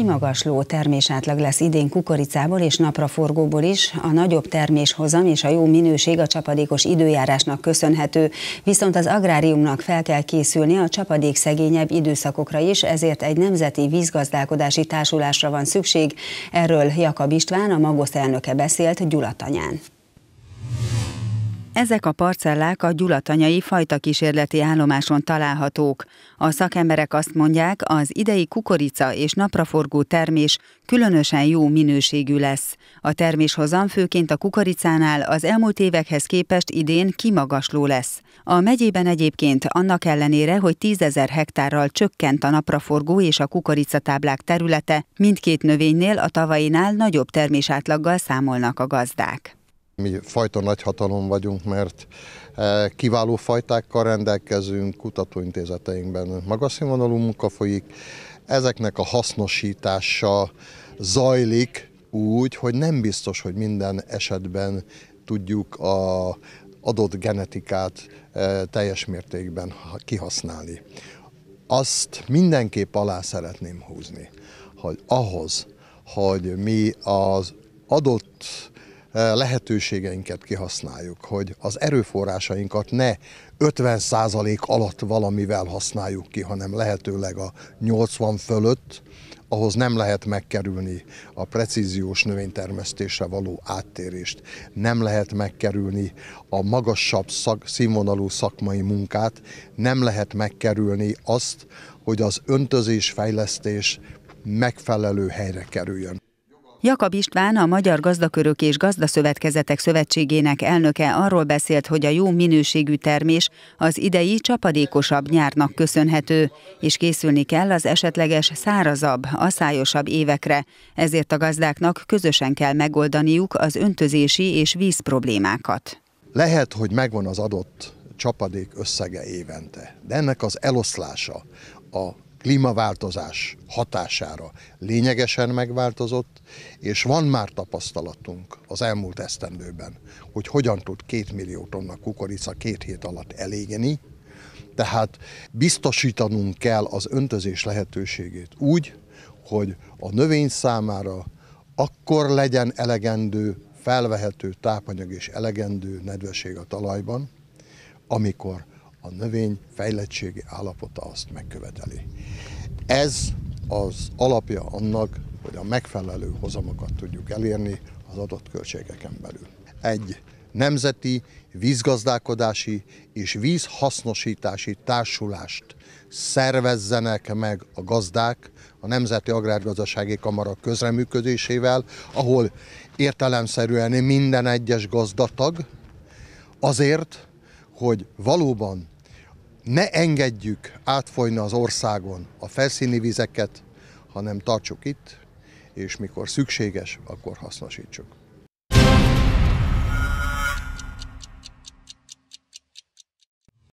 kimagasló termésátlag lesz idén kukoricából és napraforgóból is. A nagyobb terméshozam és a jó minőség a csapadékos időjárásnak köszönhető, viszont az agráriumnak fel kell készülni a csapadék szegényebb időszakokra is, ezért egy nemzeti vízgazdálkodási társulásra van szükség. Erről Jakab István, a Magosz elnöke beszélt Gyulatanyán. Ezek a parcellák a gyulatanyai fajta kísérleti állomáson találhatók. A szakemberek azt mondják, az idei kukorica és napraforgó termés különösen jó minőségű lesz. A terméshozam főként a kukoricánál az elmúlt évekhez képest idén kimagasló lesz. A megyében egyébként annak ellenére, hogy tízezer hektárral csökkent a napraforgó és a kukoricatáblák területe, mindkét növénynél a tavainál nagyobb termésátlaggal számolnak a gazdák. Mi fajta nagyhatalom vagyunk, mert e, kiváló fajtákkal rendelkezünk, kutatóintézeteinkben magas színvonalú munka folyik. Ezeknek a hasznosítása zajlik úgy, hogy nem biztos, hogy minden esetben tudjuk a adott genetikát e, teljes mértékben kihasználni. Azt mindenképp alá szeretném húzni, hogy ahhoz, hogy mi az adott lehetőségeinket kihasználjuk, hogy az erőforrásainkat ne 50% alatt valamivel használjuk ki, hanem lehetőleg a 80 fölött, ahhoz nem lehet megkerülni a precíziós növénytermesztésre való áttérést, nem lehet megkerülni a magasabb szak, színvonalú szakmai munkát, nem lehet megkerülni azt, hogy az öntözés, fejlesztés megfelelő helyre kerüljön. Jakab István, a Magyar Gazdakörök és Gazdaszövetkezetek Szövetségének elnöke arról beszélt, hogy a jó minőségű termés az idei csapadékosabb nyárnak köszönhető, és készülni kell az esetleges szárazabb, aszályosabb évekre, ezért a gazdáknak közösen kell megoldaniuk az öntözési és víz problémákat. Lehet, hogy megvan az adott csapadék összege évente, de ennek az eloszlása a klímaváltozás hatására lényegesen megváltozott, és van már tapasztalatunk az elmúlt esztendőben, hogy hogyan tud két millió tonna kukorica két hét alatt elégeni, tehát biztosítanunk kell az öntözés lehetőségét úgy, hogy a növény számára akkor legyen elegendő, felvehető tápanyag és elegendő nedvesség a talajban, amikor a növény fejlettségi állapota azt megköveteli. Ez az alapja annak, hogy a megfelelő hozamokat tudjuk elérni az adott költségeken belül. Egy nemzeti vízgazdálkodási és vízhasznosítási társulást szervezzenek meg a gazdák a Nemzeti Agrárgazdasági Kamara közreműködésével, ahol értelemszerűen minden egyes gazdatag azért, hogy valóban ne engedjük átfolyni az országon a felszíni vizeket, hanem tartsuk itt, és mikor szükséges, akkor hasznosítsuk.